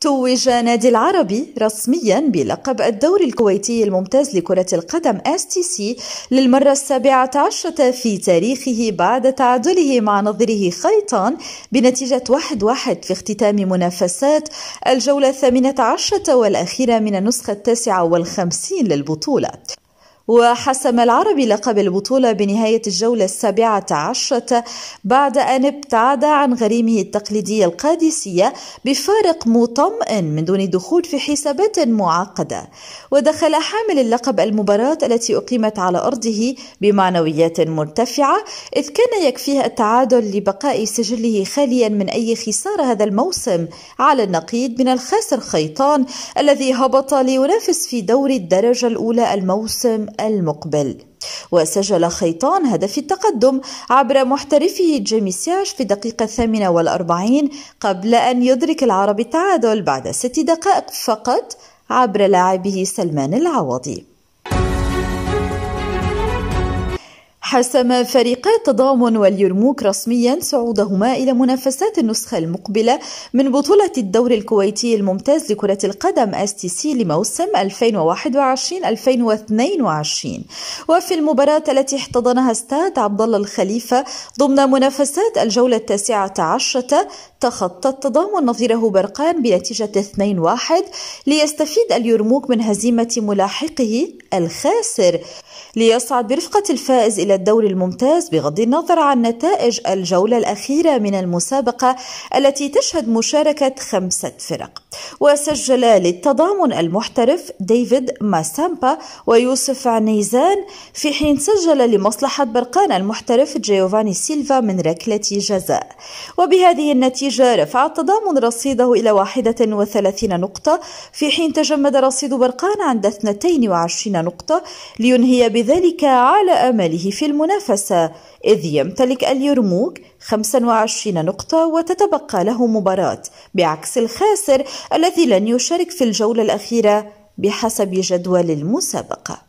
توج نادي العربي رسميا بلقب الدوري الكويتي الممتاز لكرة القدم اس تي سي للمرة السابعة عشرة في تاريخه بعد تعادله مع نظيره خيطان بنتيجة واحد واحد في اختتام منافسات الجولة الثامنة عشرة والأخيرة من النسخة التاسعة والخمسين للبطولة وحسم العربي لقب البطولة بنهاية الجولة السابعة عشرة بعد أن ابتعد عن غريمه التقليدية القادسية بفارق مطمئن من دون دخول في حسابات معقدة ودخل حامل اللقب المباراة التي أقيمت على أرضه بمعنويات مرتفعة إذ كان يكفيه التعادل لبقاء سجله خاليا من أي خسارة هذا الموسم على النقيض من الخاسر خيطان الذي هبط لينافس في دور الدرجة الأولى الموسم المقبل وسجل خيطان هدف التقدم عبر محترفه جيمي سياش في الدقيقة الثامنة والأربعين قبل أن يدرك العرب التعادل بعد ست دقائق فقط عبر لاعبه سلمان العوضي حسم فريقا التضامن واليرموك رسميا صعودهما إلى منافسات النسخة المقبلة من بطولة الدور الكويتي الممتاز لكرة القدم سي لموسم 2021-2022 وفي المباراة التي احتضنها استاد عبد الله الخليفة ضمن منافسات الجولة التاسعة عشرة تخطى التضامن نظيره برقان بنتيجة 2-1 ليستفيد اليرموك من هزيمة ملاحقه الخاسر ليصعد برفقة الفائز إلى الدور الممتاز بغض النظر عن نتائج الجولة الأخيرة من المسابقة التي تشهد مشاركة خمسة فرق وسجل للتضامن المحترف ديفيد ماسامبا ويوسف عنيزان في حين سجل لمصلحة برقان المحترف جيوفاني سيلفا من ركلة جزاء وبهذه النتيجة رفع التضامن رصيده إلى 31 نقطة في حين تجمد رصيد برقان عند 22 نقطة لينهي بذلك على أمله في المنافسة إذ يمتلك اليرموك 25 نقطة وتتبقى له مباراة بعكس الخاسر الذي لن يشارك في الجولة الأخيرة بحسب جدول المسابقه